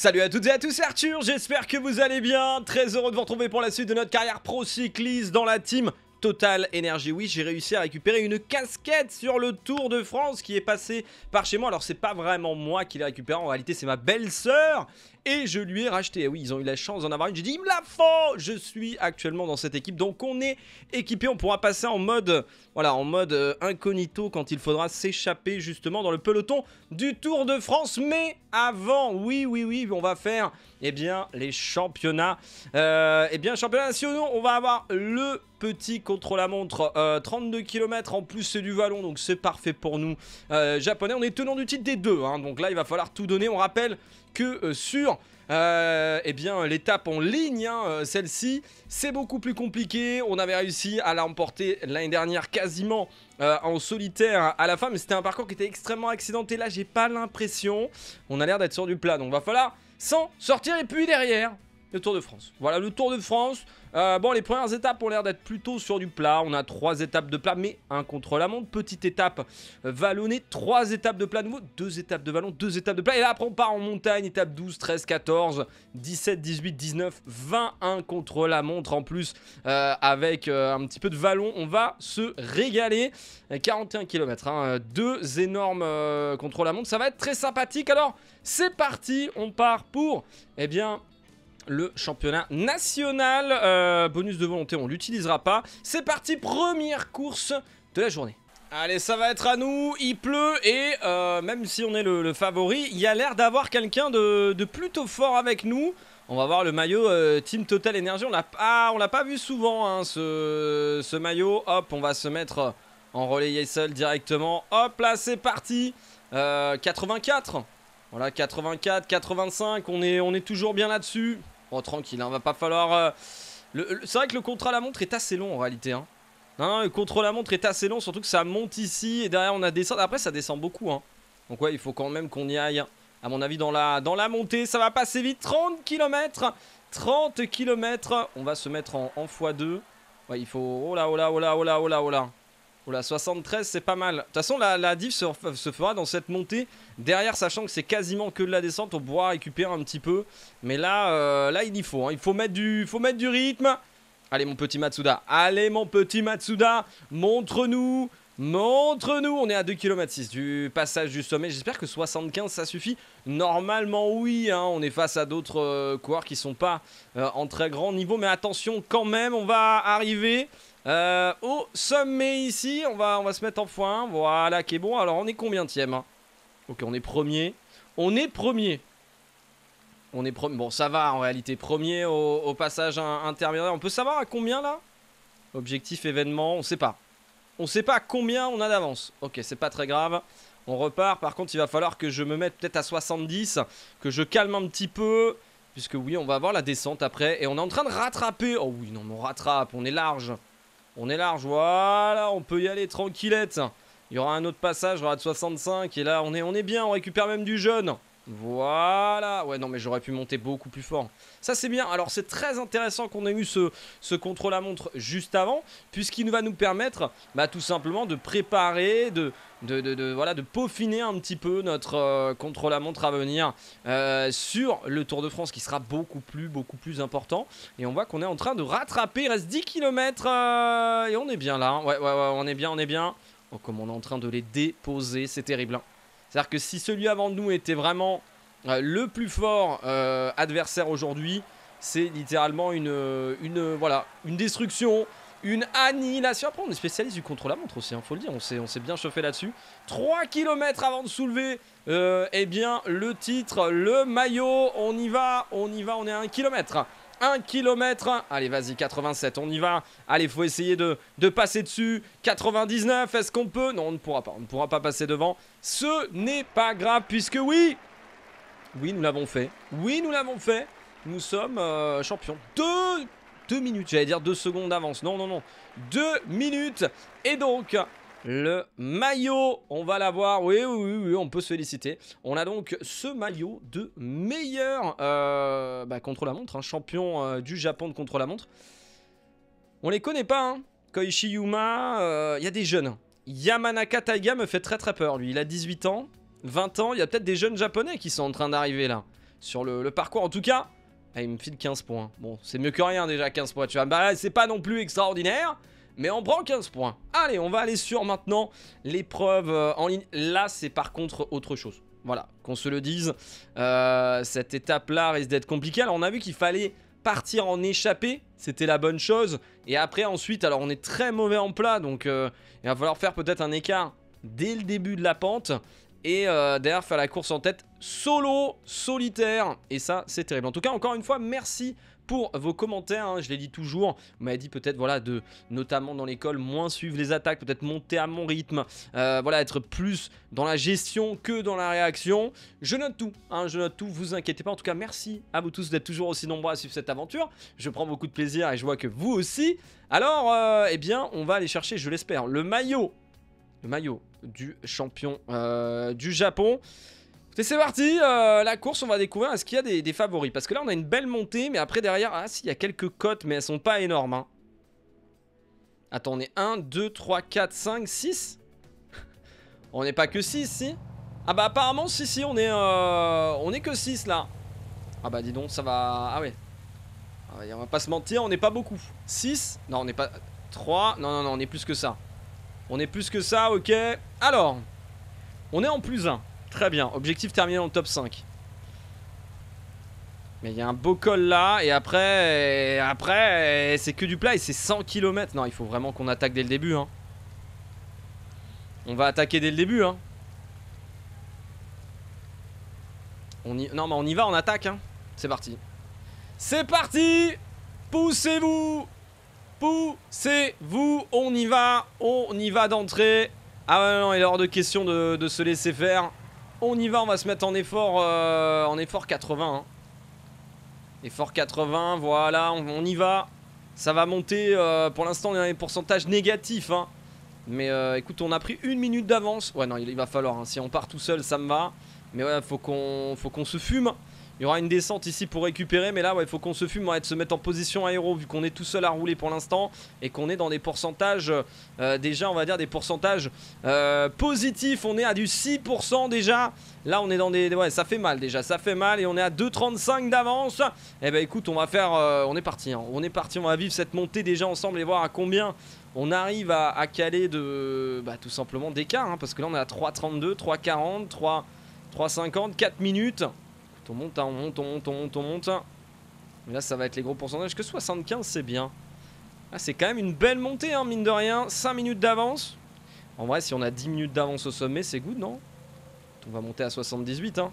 Salut à toutes et à tous, c'est Arthur, j'espère que vous allez bien. Très heureux de vous retrouver pour la suite de notre carrière pro cycliste dans la team Total Energy. Oui, j'ai réussi à récupérer une casquette sur le Tour de France qui est passée par chez moi. Alors, c'est pas vraiment moi qui l'ai récupérée, en réalité, c'est ma belle-sœur et je lui ai racheté. Et eh Oui, ils ont eu la chance d'en avoir une. J'ai dit, il me la faut Je suis actuellement dans cette équipe. Donc, on est équipé. On pourra passer en mode, voilà, en mode euh, incognito quand il faudra s'échapper justement dans le peloton du Tour de France. Mais avant, oui, oui, oui, on va faire, eh bien, les championnats. Euh, eh bien, championnats nationaux, on va avoir le petit contre-la-montre, 32 euh, km en plus c'est du vallon, donc c'est parfait pour nous japonais. On est tenant du titre des deux, hein. donc là il va falloir tout donner. On rappelle que euh, sur euh, eh bien l'étape en ligne, hein, euh, celle-ci, c'est beaucoup plus compliqué. On avait réussi à la l'année dernière quasiment en solitaire à la fin, mais c'était un parcours qui était extrêmement accidenté. Là, j'ai pas l'impression. On a l'air d'être sur du plat, donc va falloir sans sortir. Et puis derrière, le Tour de France. Voilà, le Tour de France. Euh, bon, les premières étapes ont l'air d'être plutôt sur du plat. On a trois étapes de plat, mais un contre-la-montre. Petite étape euh, vallonnée, trois étapes de plat nouveau, deux étapes de vallon, deux étapes de plat. Et là, après, on part en montagne. Étape 12, 13, 14, 17, 18, 19, 21 contre-la-montre en plus. Euh, avec un petit peu de vallon, on va se régaler. 41 km, hein. deux énormes contre-la-montre. Ça va être très sympathique. Alors, c'est parti. On part pour, eh bien, le championnat national. Euh, bonus de volonté, on l'utilisera pas. C'est parti, première course de la journée. Allez, ça va être à nous, il pleut et euh, même si on est le, favori, il y a l'air d'avoir quelqu'un de, plutôt fort avec nous. On va voir le maillot euh, Team Total Energy, on l'a ah, l'a pas vu souvent hein, ce, maillot. Hop, on va se mettre en relais seul directement. Hop là, c'est parti 84 Voilà, 84, 85, on est, on est toujours bien là-dessus. Oh, tranquille, on hein, va pas falloir... Euh, c'est vrai que le contrat à la montre est assez long en réalité. Hein. le contre la montre est assez long, surtout que ça monte ici et derrière on a descend. Après ça descend beaucoup. Hein. Donc ouais, il faut quand même qu'on y aille. À mon avis, dans la, dans la montée, ça va passer vite. 30 km 30 km On va se mettre en, en x2. Ouais, il faut... Oh là, oh là, oh là, oh là, oh là, oh là. Oula, 73, c'est pas mal. De toute façon, la, la diff se, fera dans cette montée. Derrière, sachant que c'est quasiment que de la descente, on pourra récupérer un petit peu. Mais là, euh, là il y faut. Hein. Il faut mettre, du, faut mettre du rythme. Allez, mon petit Matsuda. Allez, mon petit Matsuda. Montre-nous. Montre-nous, on est à 2 km du passage du sommet. J'espère que 75 ça suffit. Normalement oui, hein. on est face à d'autres euh, coureurs qui sont pas euh, en très grand niveau. Mais attention quand même, on va arriver euh, au sommet ici, on va, on va se mettre en point. Voilà, qui est bon. Alors, on est combien tième hein Ok, on est premier. On est premier. On est premier. Bon, ça va en réalité. Premier au, passage intermédiaire. On peut savoir à combien là Objectif, événement, on sait pas. On sait pas combien on a d'avance. Ok, c'est pas très grave. On repart. Par contre, il va falloir que je me mette peut-être à 70. Que je calme un petit peu. Puisque oui, on va avoir la descente après. Et on est en train de rattraper. Oh oui, non, on rattrape. On est large. On est large, voilà, on peut y aller tranquillette. Il y aura un autre passage, on aura de 65, et là on est, on est bien, on récupère même du jeune. Voilà, ouais non mais j'aurais pu monter beaucoup plus fort. Ça c'est bien, alors c'est très intéressant qu'on ait eu ce, ce contrôle à montre juste avant, puisqu'il va nous permettre bah, tout simplement de préparer, de, de, de, voilà, de peaufiner un petit peu notre euh, contrôle à montre à venir euh, sur le Tour de France qui sera beaucoup plus, beaucoup plus important. Et on voit qu'on est en train de rattraper, il reste 10 km euh, et on est bien là, ouais, ouais, on est bien, on est bien. Oh, comme on est en train de les déposer, c'est terrible. Hein. C'est-à-dire que si celui avant nous était vraiment euh, le plus fort euh, adversaire aujourd'hui, c'est littéralement une, euh, une, voilà, une destruction, une annihilation. Après, on est spécialiste du contre-la-montre aussi, il hein, faut le dire, on s'est, on s'est bien chauffé là-dessus. 3 km avant de soulever, eh bien, le titre, le maillot, on y va, on y va, on est à 1 km. 1 km. Allez, vas-y, 87, on y va. Allez, faut essayer de, passer dessus. 99, est-ce qu'on peut Non, on ne pourra pas. On ne pourra pas passer devant. Ce n'est pas grave, puisque oui Oui, nous l'avons fait. Oui, nous l'avons fait. Nous sommes euh, champions. Deux, deux minutes, j'allais dire deux secondes d'avance. Non, non, non. Deux minutes. Et donc, le maillot. On va l'avoir, oui, oui, oui, oui, on peut se féliciter. On a donc ce maillot de meilleur euh, bah, contre-la-montre, hein, champion euh, du Japon de contre-la-montre. On les connaît pas, hein. Koichi Yuma, euh, il y a des jeunes. Yamanaka Taiga me fait très très peur, lui. Il a 18 ans, 20 ans, il y a peut-être des jeunes japonais qui sont en train d'arriver là. Sur le, parcours, en tout cas, ah, il me file 15 points. Bon, c'est mieux que rien déjà, 15 points. Tu vois, bah, c'est pas non plus extraordinaire mais on prend 15 points. Allez, on va aller sur maintenant l'épreuve euh, en ligne. Là, c'est par contre autre chose. Voilà, qu'on se le dise. Euh, cette étape-là risque d'être compliquée. Alors, on a vu qu'il fallait partir en échappée, c'était la bonne chose. Et après, ensuite, alors on est très mauvais en plat, donc euh, il va falloir faire peut-être un écart dès le début de la pente. Et euh, derrière, faire la course en tête solo, solitaire. Et ça, c'est terrible. En tout cas, encore une fois, merci pour vos commentaires. Hein. Je l'ai dit toujours, vous m'avez dit peut-être voilà de notamment dans l'école moins suivre les attaques, peut-être monter à mon rythme, euh, voilà être plus dans la gestion que dans la réaction. Je note tout, hein, je note tout. Vous inquiétez pas. En tout cas, merci à vous tous d'être toujours aussi nombreux à suivre cette aventure. Je prends beaucoup de plaisir et je vois que vous aussi. Alors, euh, eh bien, on va aller chercher, je l'espère, le maillot, le maillot du champion euh, du Japon. C'est parti, euh, la course, on va découvrir est-ce qu'il y a des, favoris. Parce que là, on a une belle montée, mais après, derrière, ah si, il y a quelques cotes, mais elles sont pas énormes. Hein. Attends, on est 1, 2, 3, 4, 5, 6 On n'est pas que 6, si Ah bah apparemment, si, si, on est, euh, on est que 6, là. Ah bah dis donc, ça va... Ah, ah ouais. on va pas se mentir, on n'est pas beaucoup. 6 Non, on n'est pas... 3 Non, non, non, on est plus que ça. On est plus que ça, ok. Alors, on est en plus 1. Très bien. Objectif terminé dans le top 5. Mais il y a un beau col là, et après, après, c'est que du plat, et c'est 100 km. Non, il faut vraiment qu'on attaque dès le début. Hein. On va attaquer dès le début. Hein. On y... Non, mais on y va, on attaque. Hein. C'est parti. C'est parti Poussez-vous Poussez-vous On y va On y va d'entrée Ah ouais, non, il est hors de question de se laisser faire. On y va, on va se mettre en effort, euh, en effort 80. Hein. Effort 80, voilà, on, y va. Ça va monter, euh, pour l'instant on est dans les pourcentages négatifs. Hein. Mais euh, écoute, on a pris une minute d'avance. Ouais, non, il, va falloir, hein. si on part tout seul, ça me va. Mais ouais, faut qu'on se fume. Il y aura une descente ici pour récupérer, mais là, il faut qu'on se fume, ouais, de se mettre en position aéro, vu qu'on est tout seul à rouler pour l'instant, et qu'on est dans des pourcentages, euh, déjà, on va dire, des pourcentages euh, positifs. On est à du 6% déjà. Là, on est dans des... Ouais, ça fait mal déjà, ça fait mal, et on est à 2,35 d'avance. Eh ben, écoute, on va faire... Euh, on est parti, hein. on est parti, on va vivre cette montée déjà ensemble et voir à combien on arrive à, caler de... Bah, tout simplement d'écart, hein, parce que là, on est à 3,32, 3,40, 3,50, 4 minutes... On monte, hein, on monte, on monte, on monte, on monte. Mais là, ça va être les gros pourcentages. Que 75, c'est bien. Ah, c'est quand même une belle montée, hein, mine de rien. 5 minutes d'avance. En vrai, si on a 10 minutes d'avance au sommet, c'est good, non On va monter à 78. Hein.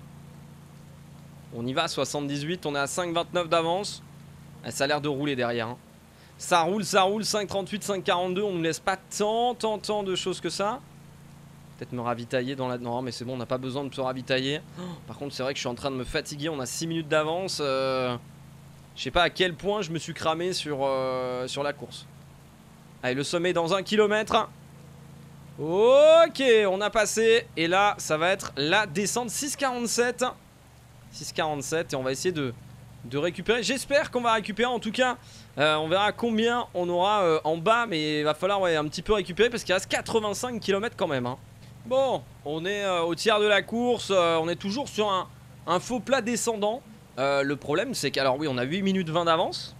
On y va, à 78. On est à 5,29 d'avance. Ah, ça a l'air de rouler derrière. Ça roule, ça roule. 5,38, 5,42. On ne laisse pas tant, tant, tant de choses que ça. Peut-être me ravitailler dans la... Non mais c'est bon, on n'a pas besoin de se ravitailler. par contre c'est vrai que je suis en train de me fatiguer, on a 6 minutes d'avance. Euh, je sais pas à quel point je me suis cramé sur, euh, sur la course. Allez, le sommet dans un kilomètre. Ok, on a passé. Et là, ça va être la descente 6,47. 6,47 et on va essayer de, de récupérer. J'espère qu'on va récupérer en tout cas. Euh, on verra combien on aura en bas, mais il va falloir un petit peu récupérer parce qu'il reste 85 km quand même. Hein. Bon, on est euh, au tiers de la course, euh, on est toujours sur un, faux plat descendant. Euh, le problème, c'est qu'alors oui, on a 8 minutes 20 d'avance,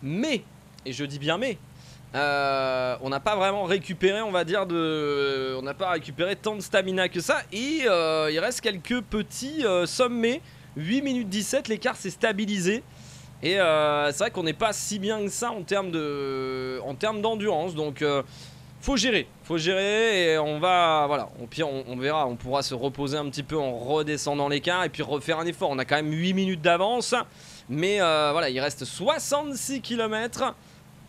mais, et je dis bien mais, on n'a pas vraiment récupéré, on va dire, de, on n'a pas récupéré tant de stamina que ça, et il reste quelques petits sommets. 8 minutes 17, l'écart s'est stabilisé. Et c'est vrai qu'on n'est pas si bien que ça en termes de, en termes d'endurance. Donc faut gérer, faut gérer et on va, voilà, au pire on, verra, on pourra se reposer un petit peu en redescendant l'écart et puis refaire un effort. On a quand même 8 minutes d'avance, mais euh, voilà, il reste 66 km.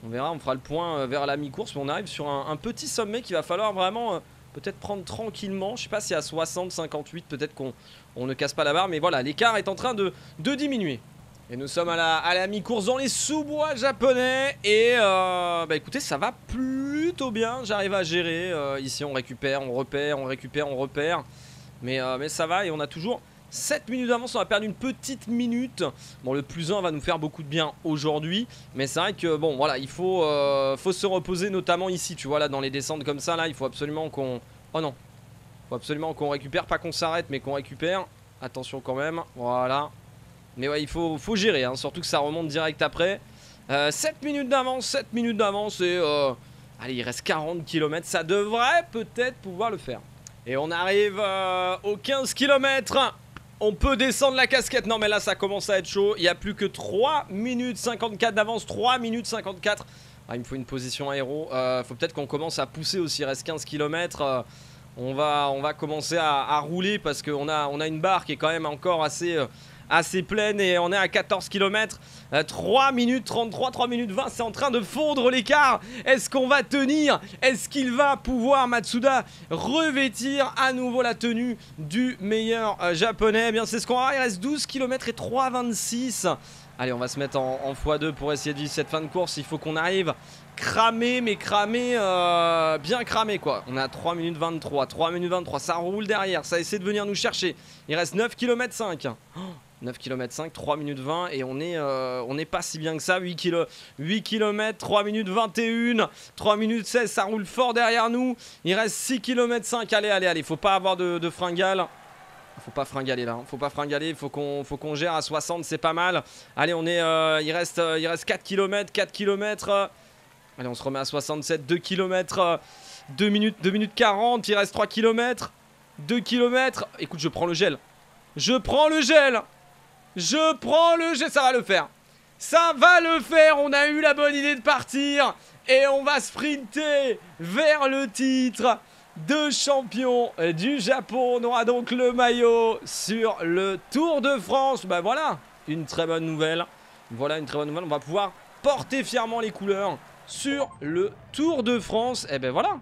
On verra, on fera le point euh, vers la mi-course, mais on arrive sur un, petit sommet qu'il va falloir vraiment euh, peut-être prendre tranquillement. Je sais pas si à 60, 58, peut-être qu'on ne casse pas la barre, mais voilà, l'écart est en train de, de diminuer. Et nous sommes à la, à la mi-course dans les sous-bois japonais. Et euh, bah écoutez, ça va plutôt bien. J'arrive à gérer. Euh, ici, on récupère, on repère, on récupère, on repère. Mais, euh, mais ça va et on a toujours 7 minutes d'avance. On a perdu une petite minute. Bon, le plus 1 va nous faire beaucoup de bien aujourd'hui. Mais c'est vrai que, bon, voilà, il faut, faut se reposer, notamment ici. Tu vois, là, dans les descentes comme ça, là, il faut absolument qu'on... Oh non. Il faut absolument qu'on récupère. Pas qu'on s'arrête, mais qu'on récupère. Attention quand même. Voilà. Mais ouais, il faut, gérer, hein, surtout que ça remonte direct après. 7 euh, minutes d'avance, 7 minutes d'avance et... Euh, allez, il reste 40 km, ça devrait peut-être pouvoir le faire. Et on arrive euh, aux 15 km on peut descendre la casquette. Non, mais là, ça commence à être chaud. Il n'y a plus que 3 minutes 54 d'avance. 3 minutes 54. Ah, il me faut une position aéro. Il euh, faut peut-être qu'on commence à pousser aussi. Il reste 15 km. on, va, on va commencer à, rouler parce qu'on a, on a une barre qui est quand même encore assez, assez pleine et on est à 14 km. 3 minutes 33, 3 minutes 20, c'est en train de fondre l'écart. Est-ce qu'on va tenir Est-ce qu'il va pouvoir Matsuda revêtir à nouveau la tenue du meilleur euh, japonais eh bien c'est ce qu'on va, il reste 12 km et 3,26. Allez, on va se mettre en, x2 pour essayer de vivre cette fin de course. Il faut qu'on arrive cramé, mais cramé, euh, bien cramé quoi. On a 3 minutes 23, 3 minutes 23, ça roule derrière, ça essaie de venir nous chercher. Il reste 9 km 5. 9 km 5, 3 minutes 20 et on est, euh, on n'est pas si bien que ça, 8 km, 8 km, 3 minutes 21, 3 minutes 16, ça roule fort derrière nous, il reste 6 km 5, allez, allez, allez, faut pas avoir de, de fringales. Faut pas fringaler là, hein. faut pas fringaler, faut qu'on faut qu'on gère à 60, c'est pas mal. Allez, on est euh, il reste euh, il reste 4 km, 4 km. Allez, on se remet à 67, 2 km 2 minutes 2 minutes 40, il reste 3 km. 2 km. Écoute, je prends le gel. Je prends le gel. Je prends le jet, ça va le faire. Ça va le faire, on a eu la bonne idée de partir. Et on va sprinter vers le titre de champion du Japon. On aura donc le maillot sur le Tour de France. Ben voilà, une très bonne nouvelle. Voilà une très bonne nouvelle. On va pouvoir porter fièrement les couleurs sur le Tour de France. Et eh ben voilà.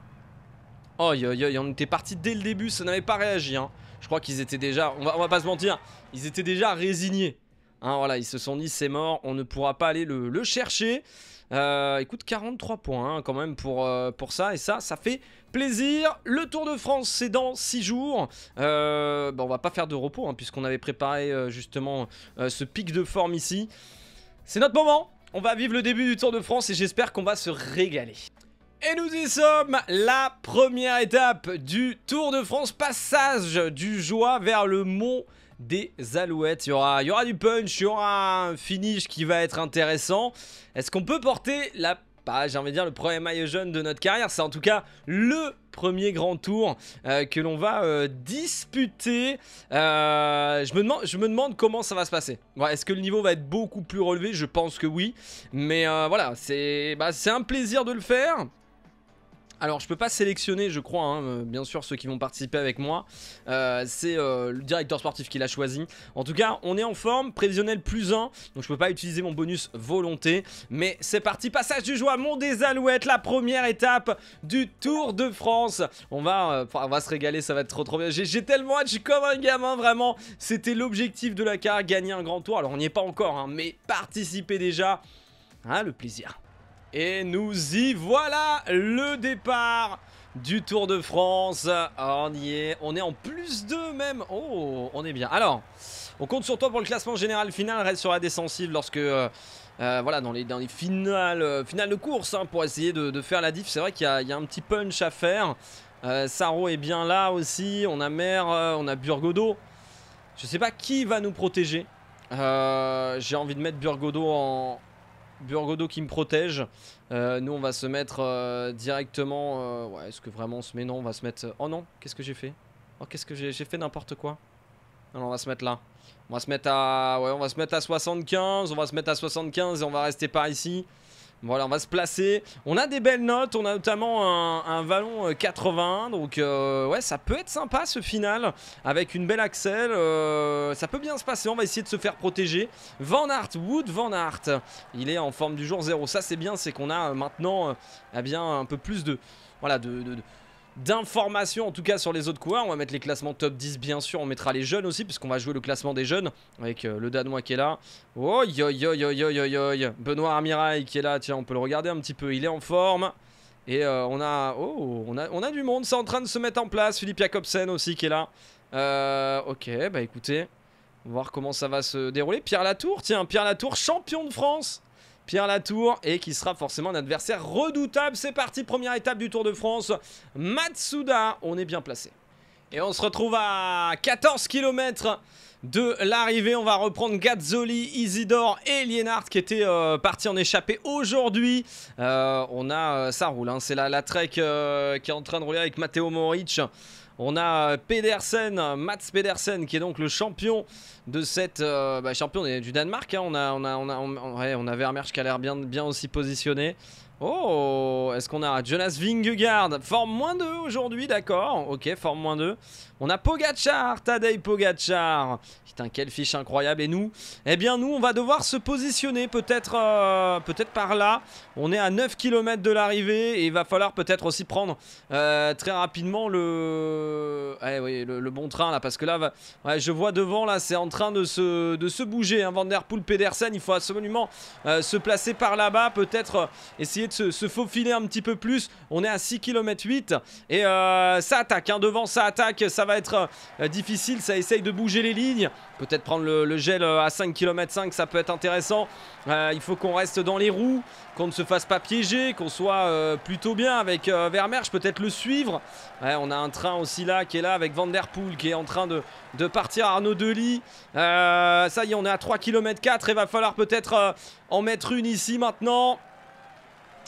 Oh, y, on était parti dès le début, ça n'avait pas réagi. Hein. Je crois qu'ils étaient déjà, on va, pas se mentir, ils étaient déjà résignés. Hein, voilà, ils se sont dit c'est mort, on ne pourra pas aller le, chercher. Euh, écoute, 43 points hein, quand même pour, euh, pour ça. Et ça, ça fait plaisir. Le Tour de France, c'est dans 6 jours. Euh, on va pas faire de repos hein, puisqu'on avait préparé justement ce pic de forme ici. C'est notre moment. On va vivre le début du Tour de France et j'espère qu'on va se régaler. Et nous y sommes, la première étape du Tour de France, passage du Joie vers le Mont des Alouettes. Il y aura, il y aura du punch, il y aura un finish qui va être intéressant. Est-ce qu'on peut porter la pas, bah, j'ai envie de dire le premier maillot jaune de notre carrière, c'est en tout cas le premier grand tour euh, que l'on va euh, disputer. Euh, je, me demande, je me demande comment ça va se passer. Est-ce que le niveau va être beaucoup plus relevé Je pense que oui. Mais voilà, c'est bah, un plaisir de le faire. Alors, je peux pas sélectionner, je crois, hein, euh, bien sûr, ceux qui vont participer avec moi. Euh, c'est euh, le directeur sportif qui l'a choisi. En tout cas, on est en forme, prévisionnel plus 1, donc je peux pas utiliser mon bonus volonté. Mais c'est parti, passage du joie, Mon des Alouettes, la première étape du Tour de France. On va, va se régaler, ça va être trop trop bien. J'ai tellement hâte, comme un gamin, vraiment. C'était l'objectif de la car, gagner un grand tour. Alors, on n'y est pas encore, hein, mais participer déjà. Ah, le plaisir. Et nous y voilà le départ du Tour de France. On y est, on est en plus d'eux même. Oh, on est bien. Alors, on compte sur toi pour le classement général final. Reste sur la descensive lorsque... Euh, euh, voilà, dans les, dans les finales, euh, de course hein, pour essayer de, faire la diff. C'est vrai qu'il y, a un petit punch à faire. Saro est bien là aussi. On a Mer, on a Burgodo. Je sais pas qui va nous protéger. J'ai envie de mettre Burgodo en, Burgodo qui me protège. Euh, nous, on va se mettre euh, directement. Euh, ouais, est-ce que vraiment on se met Non, on va se mettre. Oh non, qu'est-ce que j'ai fait Oh, qu'est-ce que j'ai fait n'importe quoi. on va se mettre là. On va se mettre à. Ouais, on va se mettre à 75. On va se mettre à 75 et on va rester par ici. Voilà, on va se placer. On a des belles notes. On a notamment un, un vallon 80. Euh, donc, euh, ouais, ça peut être sympa ce final. Avec une belle axel. Euh, ça peut bien se passer. On va essayer de se faire protéger. Van Hart, Wood Van Hart. Il est en forme du jour 0. Ça, c'est bien. C'est qu'on a maintenant eh bien, un peu plus de. Voilà, de, de d'informations en tout cas sur les autres coureurs. On va mettre les classements top 10 bien sûr, on mettra les jeunes aussi puisqu'on va jouer le classement des jeunes avec euh, le Danois qui est là. Oh yo yo yo yo yo yo Benoît Amirail qui est là, tiens on peut le regarder un petit peu, il est en forme. Et euh, on, a, oh, on, a, on a du monde, c'est en train de se mettre en place. Philippe Jacobsen aussi qui est là. Euh, ok, bah écoutez, on va voir comment ça va se dérouler. Pierre Latour, tiens, Pierre Latour, champion de France Pierre Latour et qui sera forcément un adversaire redoutable. C'est parti, première étape du Tour de France. Matsuda, on est bien placé. Et on se retrouve à 14 km de l'arrivée. On va reprendre Gazzoli, Isidore et Lienhardt qui étaient euh, partis en échappée aujourd'hui. Euh, on a, euh, ça roule, hein. c'est la, la trek qui est en train de rouler avec Matteo Moric. On a Pedersen, Mats Pedersen, qui est donc le champion de cette euh, bah, du Danemark. Hein. On, a, on, a, on, avait qui a l'air bien, bien aussi positionné. Oh, est-ce qu'on a Jonas Vingegaard Forme moins 2 aujourd'hui, d'accord. Ok, forme moins 2. On a Pogachar, Tadej Pogachar. Putain, quel fiche incroyable. Et nous Eh bien, nous, on va devoir se positionner peut-être euh, peut-être par là. On est à 9 km de l'arrivée et il va falloir peut-être aussi prendre euh, très rapidement eh le... le, bon train, là, parce que là, je vois devant, là, c'est en train de se, de se bouger. Hein. Van der Poel, Pedersen, il faut absolument euh, se placer par là-bas, peut-être essayer se, faufiler un petit peu plus. On est à 6 km 8 et euh, ça attaque. Hein. devant, ça attaque. Ça va être euh, difficile. Ça essaye de bouger les lignes. Peut-être prendre le, gel euh, à 5 km 5, ça peut être intéressant. il faut qu'on reste dans les roues, qu'on ne se fasse pas piéger, qu'on soit plutôt bien avec Vermeersch. Peut-être le suivre. on a un train aussi là qui est là avec Van Der qui est en train de, partir partir. Arnaud Delis. ça y est, on est à 3 km 4 et va falloir peut-être en mettre une ici maintenant.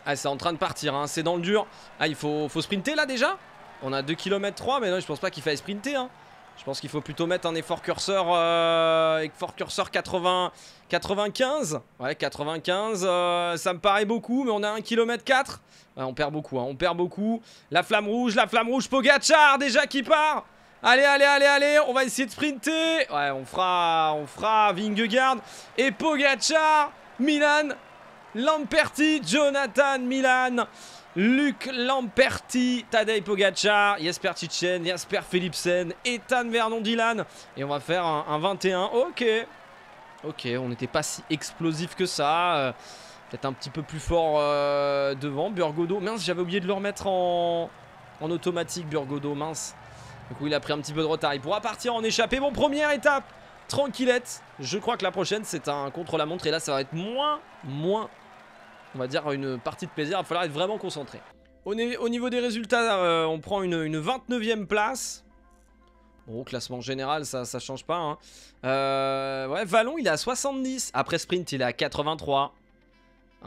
Ah, c'est en train de partir, hein. c'est dans le dur. Ah, il faut, faut sprinter là déjà On a 2 km 3, mais non, je pense pas qu'il fallait sprinter. Hein. Je pense qu'il faut plutôt mettre un effort curseur, euh, effort curseur 80, 95. Ouais, 95, euh, ça me paraît beaucoup, mais on a 1 km 4. on perd beaucoup, hein, on perd beaucoup. La flamme rouge, la flamme rouge, Pogachar déjà qui part Allez, allez, allez, allez, on va essayer de sprinter. Ouais, on fera, on fera Vingegaard et Pogachar, Milan Lamperti, Jonathan Milan, Luc Lamperti, Tadej Pogacar, Jasper Titchen, Jasper Philipsen, Ethan Vernon Dylan. Et on va faire un, 21. Ok. Ok, on n'était pas si explosif que ça. Euh, peut-être un petit peu plus fort euh, devant. Burgodo. Mince, j'avais oublié de le remettre en, en automatique, Burgodo. Mince. Du coup, il a pris un petit peu de retard. Il pourra partir en échappée. Bon, première étape tranquillette. Je crois que la prochaine, c'est un contre-la-montre. Et là, ça va être moins, moins on va dire, une partie de plaisir. Il va falloir être vraiment concentré. Au, niveau des résultats, euh, on prend une, 29ème place. au classement général, ça, ne change pas. Hein. Euh, ouais, Vallon, il est à 70. Après sprint, il est à 83.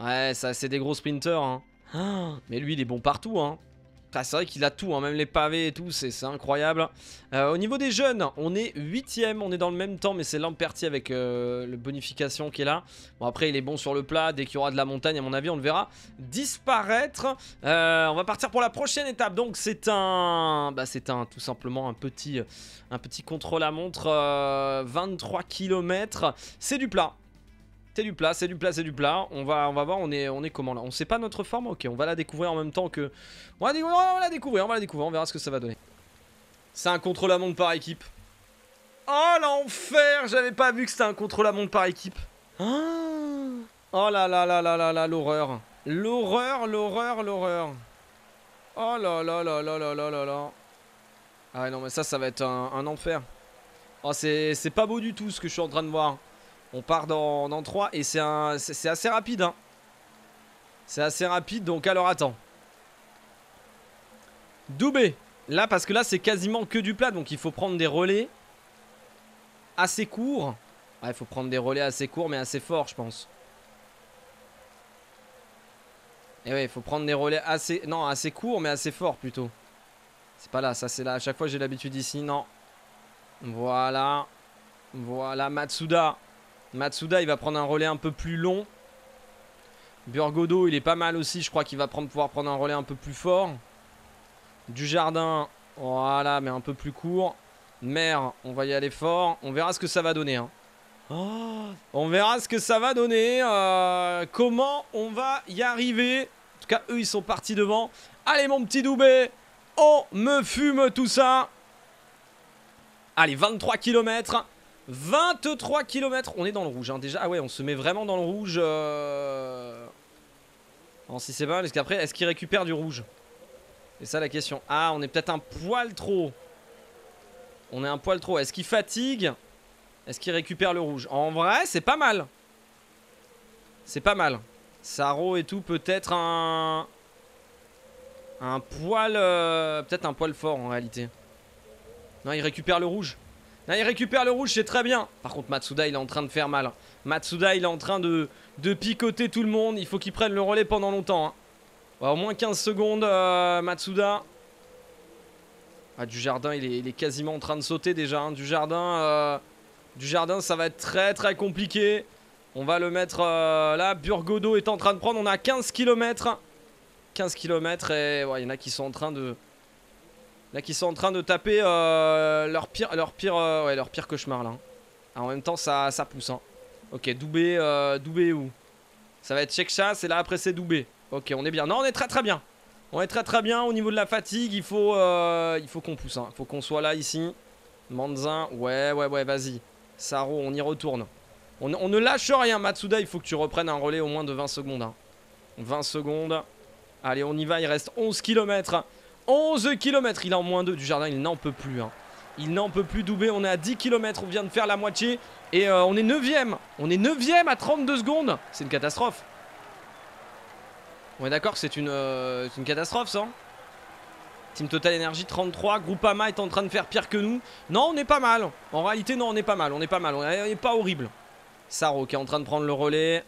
Ouais, ça, c'est des gros sprinteurs. Hein. Mais lui, il est bon partout. Hein. Ah, c'est vrai qu'il a tout, hein, même les pavés et tout, c'est incroyable. Euh, au niveau des jeunes, on est 8ème, on est dans le même temps, mais c'est Lamperti avec euh, le bonification qui est là. Bon, après, il est bon sur le plat, dès qu'il y aura de la montagne, à mon avis, on le verra disparaître. Euh, on va partir pour la prochaine étape, donc c'est un... Bah, c'est un, tout simplement, un petit, un petit contrôle à montre, 23 km. C'est du plat, c'est du plat, c'est du plat, c'est du plat. On va, on va voir, on est, on est comment là On sait pas notre forme Ok, on va la découvrir en même temps que... On va, la découvrir, on va la découvrir, on verra ce que ça va donner. C'est un contrôle à monde par équipe. Oh l'enfer J'avais pas vu que c'était un contrôle à monde par équipe. Oh, là là là là là là, l'horreur. L'horreur, l'horreur, l'horreur. Oh là là là là là là là là. Ah non mais ça, ça va être un, un enfer. Oh c'est pas beau du tout ce que je suis en train de voir. On part dans, dans 3 et c'est assez rapide. Hein. C'est assez rapide, donc alors attends. Doubé. Là, parce que là, c'est quasiment que du plat, donc il faut prendre des relais assez courts. Ouais ah, il faut prendre des relais assez courts, mais assez forts, je pense. Et eh ouais, il faut prendre des relais assez... Non, assez courts, mais assez forts, plutôt. C'est pas là, ça c'est là. À chaque fois, j'ai l'habitude ici. Non. Voilà. Voilà, Matsuda. Matsuda, il va prendre un relais un peu plus long. Burgodo, il est pas mal aussi. Je crois qu'il va pouvoir prendre un relais un peu plus fort. Du jardin, voilà, mais un peu plus court. Mer, on va y aller fort. On verra ce que ça va donner. Hein. Oh, on verra ce que ça va donner. Euh, comment on va y arriver En tout cas, eux, ils sont partis devant. Allez, mon petit Doubé On me fume tout ça Allez, 23 km 23 km, on est dans le rouge hein. déjà. Ah ouais, on se met vraiment dans le rouge. Euh... En si pas, est-ce qu'après, est-ce qu'il récupère du rouge C'est ça la question. Ah, on est peut-être un poil trop. On est un poil trop. Est-ce qu'il fatigue Est-ce qu'il récupère le rouge En vrai, c'est pas mal. C'est pas mal. Saro et tout, peut-être un... Un poil... Euh, peut-être un poil fort en réalité. Non, il récupère le rouge il récupère le rouge, c'est très bien. Par contre, Matsuda, il est en train de faire mal. Hein. Matsuda, il est en train de, picoter tout le monde. Il faut qu'il prenne le relais pendant longtemps. Hein. au moins 15 secondes, euh, Matsuda. Ah, du jardin, il est, il est, quasiment en train de sauter déjà. Hein. Du jardin, euh, du jardin, ça va être très très compliqué. On va le mettre euh, là. Burgodo est en train de prendre. On a 15 km. 15 km et il y en a qui sont en train de, Là qui sont en train de taper euh, leur pire leur pire euh, leur pire cauchemar là. Hein. Ah, en même temps ça, ça pousse hein. Ok Doubé euh, Doubé où Ça va être Chekcha et là après c'est Doubé. Ok on est bien. Non on est très très bien. On est très très bien au niveau de la fatigue il faut euh, il faut qu'on pousse Il hein. Faut qu'on soit là ici. Manzin ouais ouais ouais vas-y. Saro on y retourne. On, ne lâche rien Matsuda il faut que tu reprennes un relais au moins de 20 secondes. 20 secondes. Allez on y va il reste 11 km. 11 km, il est en moins 2 du jardin, il n'en peut plus. Hein. Il n'en peut plus doubler, on est à 10 km, on vient de faire la moitié. Et euh, on est 9ème, on est 9ème à 32 secondes. C'est une catastrophe. On est d'accord, euh, c'est une, catastrophe ça hein. Team Total Energy 33, Groupama est en train de faire pire que nous. Non, on est pas mal. En réalité, non, on est pas mal, on est pas mal, on n'est pas horrible. Saro qui est en train de prendre le relais.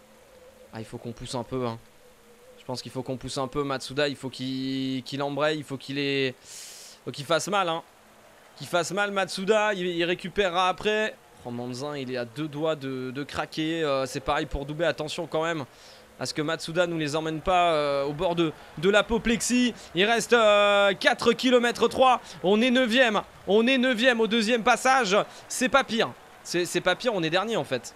Ah, il faut qu'on pousse un peu. Hein. Je pense qu'il faut qu'on pousse un peu Matsuda. Il faut qu'il embraye. Il faut qu'il ait... qu'il fasse mal. Hein. Qu'il fasse mal Matsuda. Il, récupérera après. Oh, Manzin, il est à deux doigts de, craquer. Euh, c'est pareil pour Doubé. Attention quand même à ce que Matsuda nous les emmène pas euh, au bord de, l'apoplexie. Il reste 4,3 4 km 3. On est 9 On est 9 au deuxième passage. C'est pas pire. C'est pas pire, on est dernier en fait.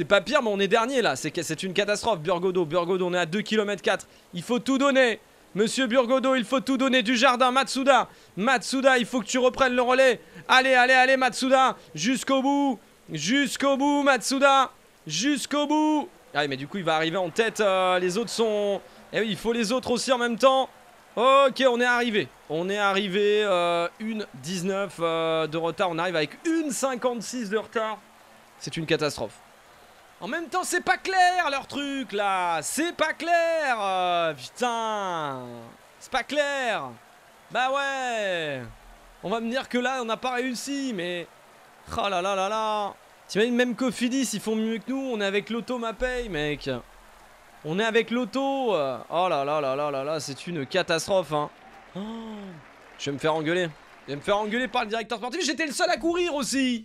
C'est pas pire, mais on est dernier là. C'est une catastrophe. Burgodo, Burgodo, on est à 2 km 4. Il faut tout donner. Monsieur Burgodo, il faut tout donner du jardin. Matsuda, Matsuda, il faut que tu reprennes le relais. Allez, allez, allez, Matsuda. Jusqu'au bout. Jusqu'au bout, Matsuda. Jusqu'au bout. Ah, mais du coup, il va arriver en tête. Euh, les autres sont. Eh oui, il faut les autres aussi en même temps. Ok, on est arrivé. On est arrivé. Euh, 1,19 euh, de retard. On arrive avec 1,56 de retard. C'est une catastrophe. En même temps, c'est pas clair leur truc là. C'est pas clair. Euh, putain. C'est pas clair. Bah ouais. On va me dire que là, on n'a pas réussi, mais. Oh là là là là. T'imagines même que ils font mieux que nous. On est avec l'auto ma paye, mec. On est avec l'auto. Euh. Oh là là là là là là, c'est une catastrophe. Hein. Je vais me faire engueuler. Je vais me faire engueuler par le directeur sportif. J'étais le seul à courir aussi.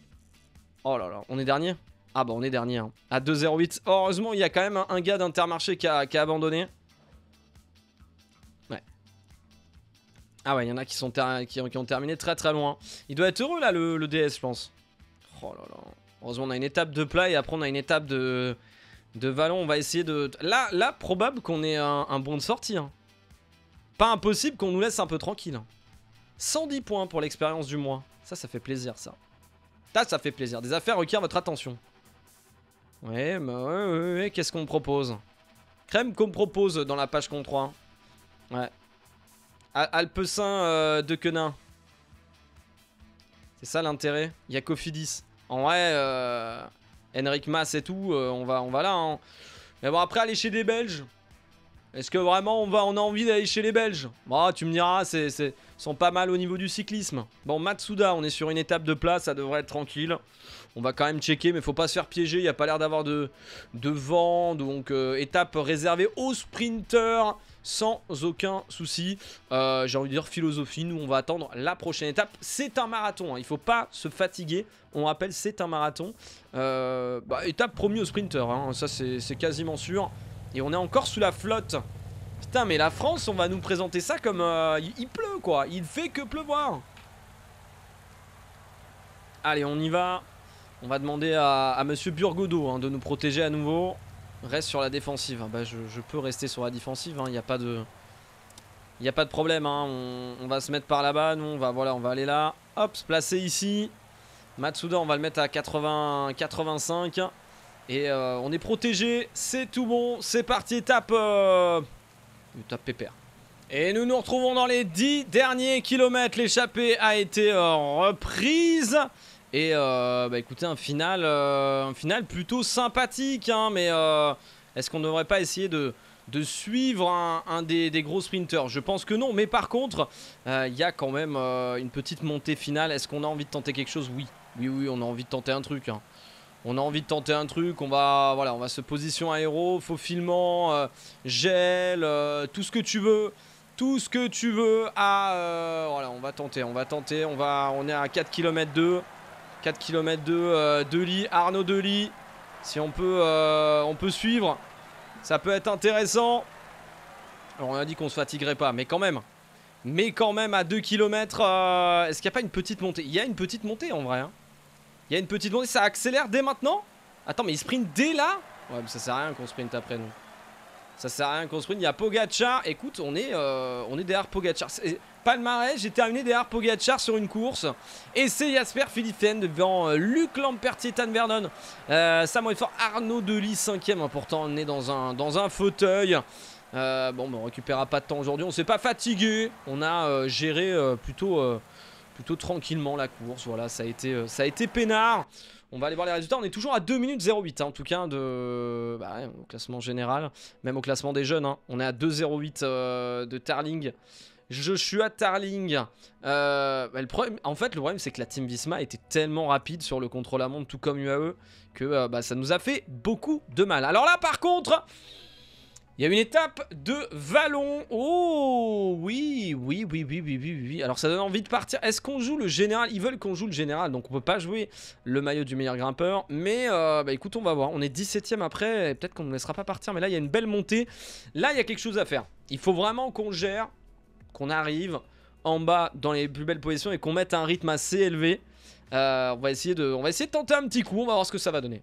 Oh là là, on est dernier. Ah bah on est dernier. Hein. À 2 0 Heureusement, il y a quand même un, gars d'Intermarché qui a, abandonné. Ouais. Ah ouais, il y en a qui, sont qui, ont terminé très très loin. Il doit être heureux là, le, DS, je pense. Oh là là. Heureusement, on a une étape de plat et après on a une étape de, de vallon. On va essayer de... Là, là probable qu'on ait un, bon de sortie. Hein. Pas impossible qu'on nous laisse un peu tranquille. 110 hein. points pour l'expérience du mois. Ça, ça fait plaisir, ça. Ça, ça fait plaisir. Des affaires requièrent votre attention. Ouais, mais bah ouais, ouais, ouais. qu'est-ce qu'on propose Crème qu'on propose dans la page contre hein. 3. Ouais. Alpesin euh, de Quenin. C'est ça l'intérêt. Y'a En vrai, euh, Henrik Mas et tout, euh, on, va, on va là. Hein. Mais bon, après, aller chez des Belges. Est-ce que vraiment on, va, on a envie d'aller chez les Belges Bah, tu me diras, c'est sont pas mal au niveau du cyclisme. Bon, Matsuda, on est sur une étape de plat, ça devrait être tranquille. On va quand même checker, mais faut pas se faire piéger. Il n'y a pas l'air d'avoir de, vent. Donc, euh, étape réservée aux sprinteurs, sans aucun souci. Euh, j'ai envie de dire philosophie. Nous, on va attendre la prochaine étape. C'est un marathon. Il hein. Il faut pas se fatiguer. On rappelle, c'est un marathon. Euh, bah, étape promis aux sprinters. Hein. Ça, c'est quasiment sûr. Et on est encore sous la flotte. Putain, mais la France, on va nous présenter ça comme... Il, pleut, quoi. Il fait que pleuvoir. Allez, on y va. On va demander à, Monsieur Burgodo hein, de nous protéger à nouveau. Reste sur la défensive. Bah, je, peux rester sur la défensive. Il hein. n'y a pas de... Il a pas de problème, hein. on, va se mettre par là-bas, nous on va, voilà, on va aller là, hop, se placer ici. Matsuda, on va le mettre à 80, 85. Et euh, on est protégé, c'est tout bon, c'est parti, tape, euh, tape pépère. Et nous nous retrouvons dans les 10 derniers kilomètres, l'échappée a été euh, reprise. Et euh, bah écoutez, un final, euh, un final plutôt sympathique, hein, mais euh, est-ce qu'on ne devrait pas essayer de, de suivre un, des, gros sprinters Je pense que non, mais par contre, il y a quand même une petite montée finale. Est-ce qu'on a envie de tenter quelque chose Oui, oui, oui, on a envie de tenter un truc. Hein. On a envie de tenter un truc, on va, voilà, on va se position aéro, faux filement, gel, tout ce que tu veux, tout ce que tu veux. À, voilà, on va tenter, on va tenter, on va, on est à 4 km 2. 4 km de euh, lit, Arnaud Arnaud lit Si on peut, euh, on peut suivre, ça peut être intéressant. Alors on a dit qu'on se fatiguerait pas, mais quand même. Mais quand même à 2 km, euh, est-ce qu'il n'y a pas une petite montée Il y a une petite montée en vrai. Hein. Il y a une petite montée, ça accélère dès maintenant Attends, mais il sprint dès là Ouais, mais ça sert à rien qu'on sprint après nous. Ça sert à rien qu'on sprint. Il y a Pogacha. Écoute, on est, on est derrière Pogacar palmarès. J'ai terminé derrière Pogacar sur une course. Et c'est Jasper Philipsen devant euh, Luc Lampertier, Tan Vernon. Euh, Fort, Arnaud Delis, 5 ème hein, Pourtant, on est dans un, dans un fauteuil. Euh, bon, on on récupérera pas de temps aujourd'hui. On s'est pas fatigué. On a géré plutôt, plutôt tranquillement la course. Voilà, ça a été, ça a été peinard. On va aller voir les résultats. On est toujours à 2 minutes 08 hein, en tout cas de bah au classement général, même au classement des jeunes. Hein. On est à 2 08 de Tarling. Je suis à Tarling euh, bah, le en fait, le problème, c'est que la Team Visma était tellement rapide sur le contrôle à monde, tout comme UAE, que euh, bah, ça nous a fait beaucoup de mal. Alors là, par contre, il y a une étape de vallon. Oh, oui, oui, oui, oui, oui, oui, oui. Alors ça donne envie de partir. Est-ce qu'on joue le général Ils veulent qu'on joue le général, donc on peut pas jouer le maillot du meilleur grimpeur. Mais euh, bah, écoute, on va voir. On est 17ème après, peut-être qu'on ne laissera pas partir. Mais là, il y a une belle montée. Là, il y a quelque chose à faire. Il faut vraiment qu'on gère qu'on arrive en bas dans les plus belles positions et qu'on mette un rythme assez élevé. Euh, on, va essayer de, on va essayer de tenter un petit coup, on va voir ce que ça va donner.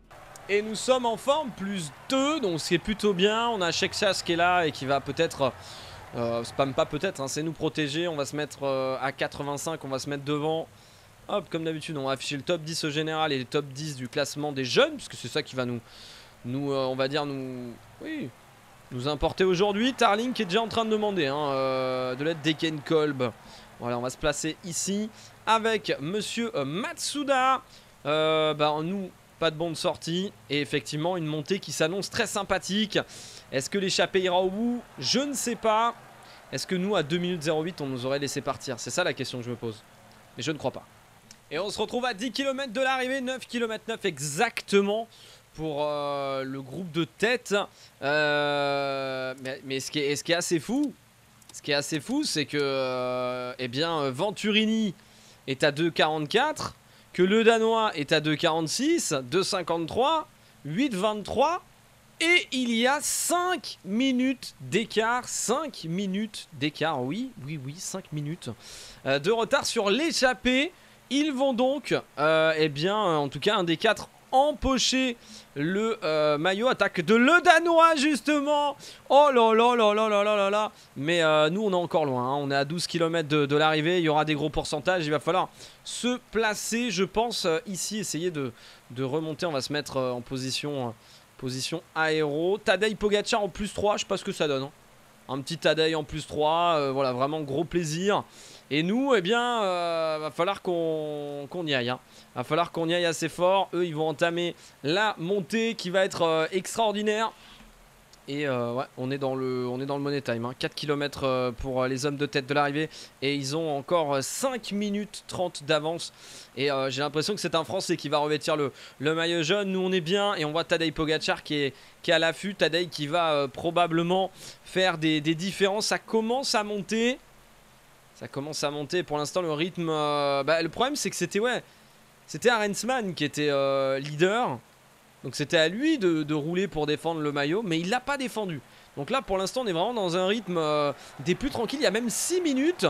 Et nous sommes en forme, plus 2, donc c'est plutôt bien. On a ce qui est là et qui va peut-être... Euh, spam pas peut-être, hein, c'est nous protéger. On va se mettre euh, à 85, on va se mettre devant. Hop, comme d'habitude, on va afficher le top 10 au général et le top 10 du classement des jeunes, puisque c'est ça qui va nous... nous on va dire nous... Oui, nous importer aujourd'hui. Tarling qui est déjà en train de demander hein, euh, de l'aide d'Eken Kolb. Voilà, on va se placer ici avec Monsieur euh, Matsuda. Euh, bah, nous, pas de bonne sortie. Et effectivement, une montée qui s'annonce très sympathique. Est-ce que l'échappée ira au bout Je ne sais pas. Est-ce que nous, à 2 minutes 08, on nous aurait laissé partir C'est ça la question que je me pose. Mais je ne crois pas. Et on se retrouve à 10 km de l'arrivée, 9 km 9 exactement pour euh, le groupe de tête. Euh, mais, ce, qui est, ce, qui est, assez fou, ce qui est assez fou, c'est que euh, eh bien, Venturini est à 2,44, que le Danois est à 2,46, 2,53, 8,23. Et il y a 5 minutes d'écart, 5 minutes d'écart, oui, oui, oui, 5 minutes de retard sur l'échappée. Ils vont donc, eh bien, en tout cas, un des 4 empocher le euh, maillot. Attaque de le Danois, justement. Oh là là là là là là là Mais euh, nous, on est encore loin. Hein. On est à 12 km de, l'arrivée. Il y aura des gros pourcentages. Il va falloir se placer, je pense, euh, ici. Essayer de, de remonter. On va se mettre en position, position aéro. Tadej Pogacar en plus 3. Je sais pas ce que ça donne. Hein. Un petit Tadej en plus 3. voilà, vraiment gros plaisir. Et nous, eh bien, euh, va falloir qu'on y aille. Hein. Va falloir qu'on y aille assez fort. Eux, ils vont entamer la montée qui va être euh, extraordinaire. Et euh, on est dans le, on est dans le money time. 4 hein. km pour les hommes de tête de l'arrivée. Et ils ont encore 5 minutes 30 d'avance. Et j'ai l'impression que c'est un Français qui va revêtir le, maillot jaune. Nous, on est bien. Et on voit Tadej Pogacar qui est, qui à l'affût. Tadej qui va probablement faire des, des différences. Ça commence à monter. Ça commence à monter. Pour l'instant, le rythme. Euh, bah, le problème, c'est que c'était ouais, c'était Arensman qui était euh, leader. Donc c'était à lui de, rouler pour défendre le maillot, mais il l'a pas défendu. Donc là, pour l'instant, on est vraiment dans un rythme euh, des plus tranquilles. Il y a même 6 minutes.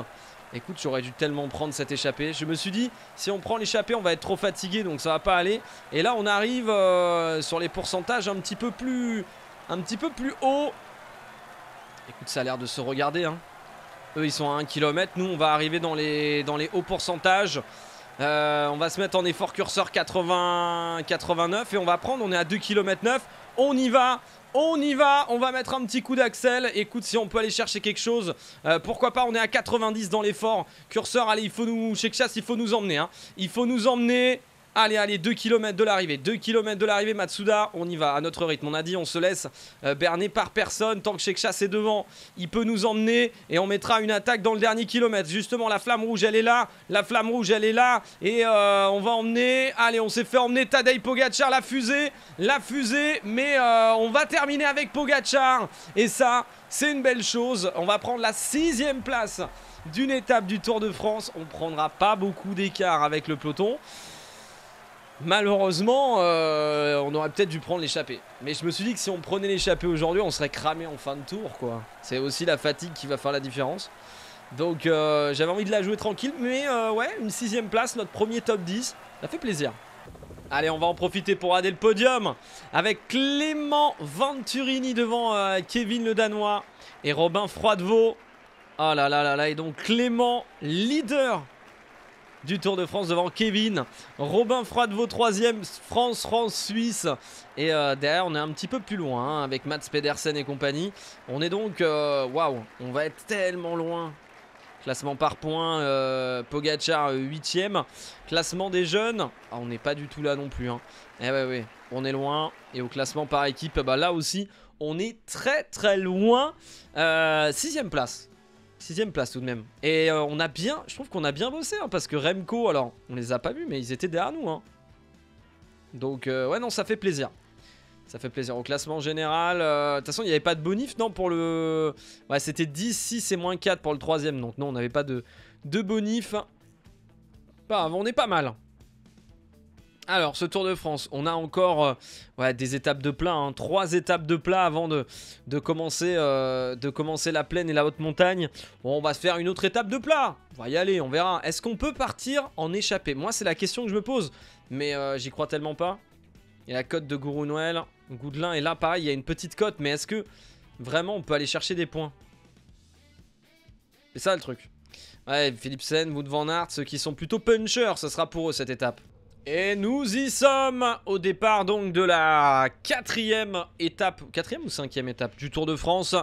Écoute, j'aurais dû tellement prendre cette échappée. Je me suis dit, si on prend l'échappée, on va être trop fatigué, donc ça va pas aller. Et là, on arrive sur les pourcentages un petit peu plus, un petit peu plus haut. Écoute, ça a l'air de se regarder. Hein. Eux, ils sont à 1 km. Nous, on va arriver dans les, dans les hauts pourcentages. Euh, on va se mettre en effort curseur 80, 89 et on va prendre. On est à 2 km 9. On y va. On y va, on va mettre un petit coup d'axel Écoute, si on peut aller chercher quelque chose euh, Pourquoi pas, on est à 90 dans l'effort Curseur, allez, il faut nous... Chez Chasse, il faut nous emmener hein. Il faut nous emmener Allez, allez, 2 km de l'arrivée, 2 km de l'arrivée, Matsuda, on y va à notre rythme. On a dit, on se laisse euh, berner par personne. Tant que Shekchas est devant, il peut nous emmener et on mettra une attaque dans le dernier kilomètre. Justement, la flamme rouge, elle est là. La flamme rouge, elle est là. Et euh, on va emmener. Allez, on s'est fait emmener Tadej Pogacar, la fusée, la fusée. Mais euh, on va terminer avec Pogachar. Et ça, c'est une belle chose. On va prendre la sixième place d'une étape du Tour de France. On prendra pas beaucoup d'écart avec le peloton. Malheureusement, euh, on aurait peut-être dû prendre l'échappée. Mais je me suis dit que si on prenait l'échappée aujourd'hui, on serait cramé en fin de tour, quoi. C'est aussi la fatigue qui va faire la différence. Donc euh, j'avais envie de la jouer tranquille, mais euh, ouais, une sixième place, notre premier top 10, ça fait plaisir. Allez, on va en profiter pour rader le podium avec Clément Venturini devant Kevin le Danois et Robin Froidevaux. Oh là là là là, et donc Clément, leader du Tour de France devant Kevin. Robin Froidevaux, troisième. France, France, Suisse. Et euh, derrière, on est un petit peu plus loin hein, avec Mats Pedersen et compagnie. On est donc, euh, waouh, on va être tellement loin. Classement par points, euh, Pogachar 8ème. Classement des jeunes, ah, on n'est pas du tout là non plus. Hein. Eh ouais, on est loin. Et au classement par équipe, bah, là aussi, on est très très loin. sixième place Sixième place tout de même. Et euh, on a bien, je trouve qu'on a bien bossé, hein, parce que Remco, alors, on les a pas vus, mais ils étaient derrière nous. Hein. Donc, euh, ouais, non, ça fait plaisir. Ça fait plaisir. Au classement général, euh, de toute façon, il n'y avait pas de bonif, non, pour le... Ouais, c'était 10, 6 et moins 4 pour le troisième, donc non, on n'avait pas de, de bonif. Bah, on est pas mal. Alors, ce Tour de France, on a encore euh, des étapes de plat, hein. trois étapes de plat avant de, de commencer, euh, de commencer la plaine et la haute montagne. Bon, on va se faire une autre étape de plat. On va y aller, on verra. Est-ce qu'on peut partir en échappée Moi, c'est la question que je me pose, mais euh, j'y crois tellement pas. Il y a la cote de Gourou Noël, Goudelin, et là, pareil, il y a une petite cote, mais est-ce que vraiment on peut aller chercher des points C'est ça le truc. Ouais, Philipsen, Wood Van Aert, ceux qui sont plutôt punchers, ce sera pour eux cette étape. Et nous y sommes au départ donc de la quatrième étape, quatrième ou cinquième étape du Tour de France.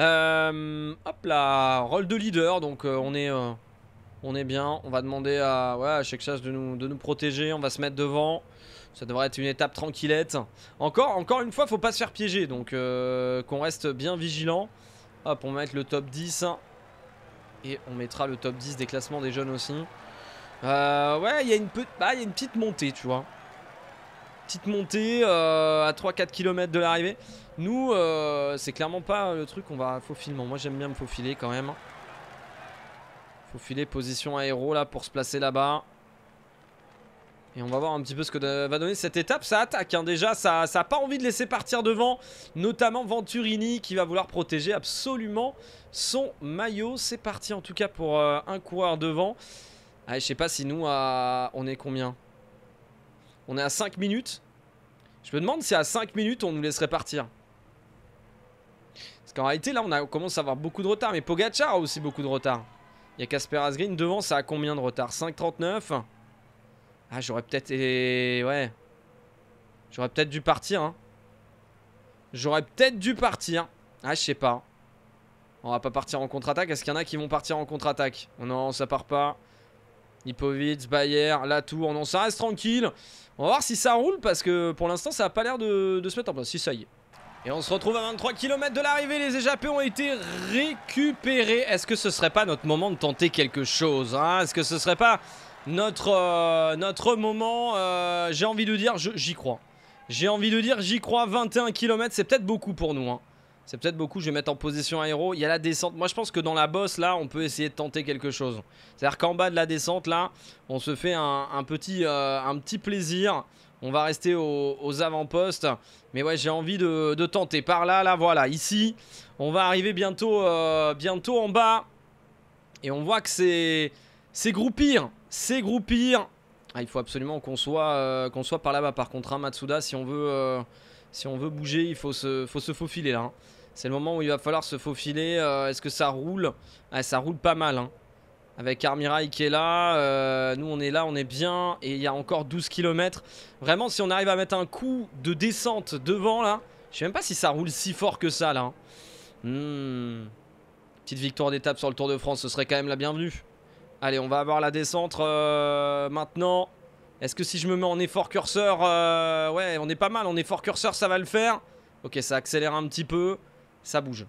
Euh, hop là, rôle de leader, donc euh, on est euh, on est bien. On va demander à, ouais, à Chexas de nous, protéger, on va se mettre devant. Ça devrait être une étape tranquillette. Encore, encore une fois, faut pas se faire piéger, donc qu'on reste bien vigilant. Hop, on va mettre le top 10. Et on mettra le top 10 des classements des jeunes aussi. Euh, ouais, bah, il y, a une petite montée, tu vois. Petite montée euh, à 3-4 km de l'arrivée. Nous, euh, c'est clairement pas le truc qu'on va faufilement. Moi, j'aime bien me faufiler quand même. Faufiler position aéro là pour se placer là-bas. Et on va voir un petit peu ce que va donner cette étape. Ça attaque hein. déjà, ça n'a pas envie de laisser partir devant. Notamment Venturini qui va vouloir protéger absolument son maillot. C'est parti en tout cas pour un coureur devant. Ah, je sais pas si nous, on est combien On est à 5 minutes Je me demande si à 5 minutes, on nous laisserait partir. Parce qu'en réalité, là, on, a... commence à avoir beaucoup de retard. Mais Pogachar a aussi beaucoup de retard. Il y a Casper Asgreen devant, ça a combien de retard 5,39 Ah, j'aurais peut-être... Ouais. J'aurais peut-être dû partir, hein. J'aurais peut-être dû partir. Ah, je sais pas. On va pas partir en contre-attaque. Est-ce qu'il y en a qui vont partir en contre-attaque Non, ça part pas. Nipovic, Bayer, Latour, non, ça reste tranquille. On va voir si ça roule parce que pour l'instant, ça a pas l'air de, se mettre en place. Si, ça y est. Et on se retrouve à 23 km de l'arrivée, les échappés ont été récupérés. Est-ce que ce serait pas notre moment de tenter quelque chose hein? Est-ce que ce serait pas notre, euh, notre moment euh, J'ai envie de dire, j'y crois. J'ai envie de dire, j'y crois, 21 km, c'est peut-être beaucoup pour nous. Hein. C'est peut-être beaucoup, je vais mettre en position aéro. Il y a la descente. Moi, je pense que dans la bosse, là, on peut essayer de tenter quelque chose. C'est-à-dire qu'en bas de la descente, là, on se fait un, petit, euh, un petit plaisir. On va rester aux, avant-postes. Mais ouais, j'ai envie de, tenter. Par là, là, voilà. Ici, on va arriver bientôt, euh, bientôt en bas. Et on voit que c'est... C'est groupir C'est groupir ah, Il faut absolument qu'on soit, euh, qu'on soit par là-bas. Par contre, hein, Matsuda, si on veut... si on veut bouger, il faut se, faufiler là. Hein. C'est le moment où il va falloir se faufiler. Euh, est-ce que ça roule ah, Ça roule pas mal. Hein. Avec Armirail qui est là. Euh, nous, on est là, on est bien. Et il y a encore 12 km. Vraiment, si on arrive à mettre un coup de descente devant, là. Je sais même pas si ça roule si fort que ça, là. Hein. Hmm. Petite victoire d'étape sur le Tour de France. Ce serait quand même la bienvenue. Allez, on va avoir la descente euh, maintenant. Est-ce que si je me mets en effort curseur... ouais, on est pas mal. En effort curseur, ça va le faire. Ok, ça accélère un petit peu. Ça bouge.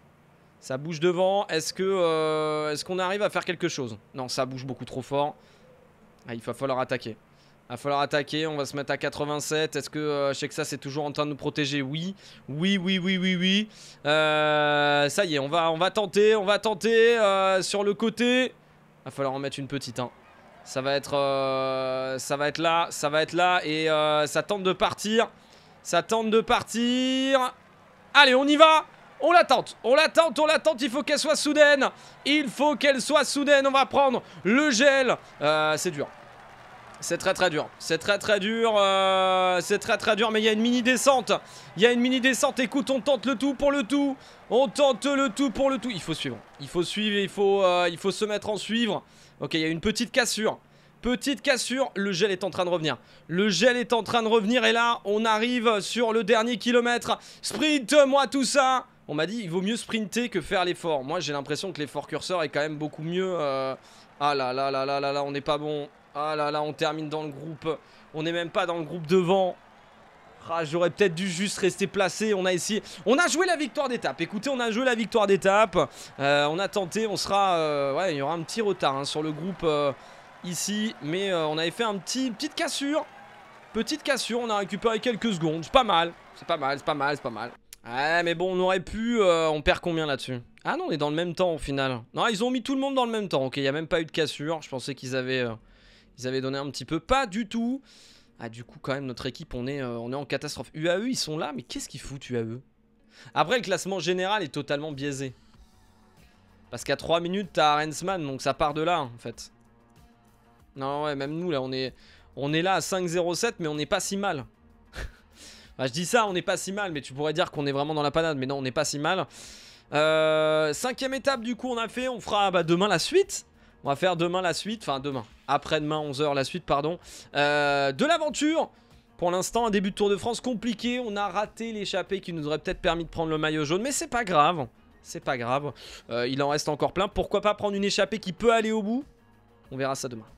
Ça bouge devant. Est-ce que euh, est-ce qu'on arrive à faire quelque chose Non, ça bouge beaucoup trop fort. Ah, il va falloir attaquer. Il va falloir attaquer, on va se mettre à 87. Est-ce que euh, je sais que ça c'est toujours en train de nous protéger Oui, oui, oui, oui, oui, oui. Euh, ça y est, on va, on va tenter, on va tenter sur le côté. Il Va falloir en mettre une petite. Hein. Ça va être, ça va être là, ça va être là et ça tente de partir, ça tente de partir. Allez, on y va on tente, on l'attente, on tente, il faut qu'elle soit soudaine Il faut qu'elle soit soudaine, on va prendre le gel euh, C'est dur, c'est très très dur, c'est très très dur, euh, c'est très très dur, mais il y a une mini descente Il y a une mini descente, écoute, on tente le tout pour le tout On tente le tout pour le tout Il faut suivre, il faut suivre, il faut, euh, il faut se mettre en suivre Ok, il y a une petite cassure Petite cassure, le gel est en train de revenir. Le gel est en train de revenir et là, on arrive sur le dernier kilomètre. Sprint, moi tout ça on m'a dit il vaut mieux sprinter que faire l'effort. Moi j'ai l'impression que l'effort curseur est quand même beaucoup mieux. Euh, ah là là là là là là, on n'est pas bon. Ah là là, on termine dans le groupe. On n'est même pas dans le groupe devant. Ah, J'aurais peut-être dû juste rester placé. On a essayé. On a joué la victoire d'étape. Écoutez, on a joué la victoire d'étape. Euh, on a tenté. On sera. Euh, ouais, il y aura un petit retard hein, sur le groupe ici. Mais on avait fait un petit, petite cassure. Petite cassure. On a récupéré quelques secondes. Pas mal. C'est pas mal. C'est pas mal. C'est pas mal. Ouais, ah, mais bon, on aurait pu... Euh, on perd combien là-dessus Ah non, on est dans le même temps au final. Non, ils ont mis tout le monde dans le même temps. Ok, il n'y a même pas eu de cassure. Je pensais qu'ils avaient, euh, ils avaient donné un petit peu. Pas du tout. Ah, du coup, quand même, notre équipe, on est, euh, on est en catastrophe. UAE, ils sont là, mais qu'est-ce qu'ils foutent, UAE Après, le classement général est totalement biaisé. Parce qu'à 3 minutes, t'as Rensman, donc ça part de là, en fait. Non, ouais, même nous, là, on est, on est là à 5-0-7, mais on n'est pas si mal. Bah, je dis ça, on n'est pas si mal, mais tu pourrais dire qu'on est vraiment dans la panade, mais non, on n'est pas si mal. Euh, cinquième étape, du coup, on a fait, on fera bah, demain la suite. On va faire demain la suite, enfin demain, après-demain, 11h la suite, pardon, euh, de l'aventure. Pour l'instant, un début de Tour de France compliqué, on a raté l'échappée qui nous aurait peut-être permis de prendre le maillot jaune, mais c'est pas grave, c'est pas grave, euh, il en reste encore plein. Pourquoi pas prendre une échappée qui peut aller au bout On verra ça demain.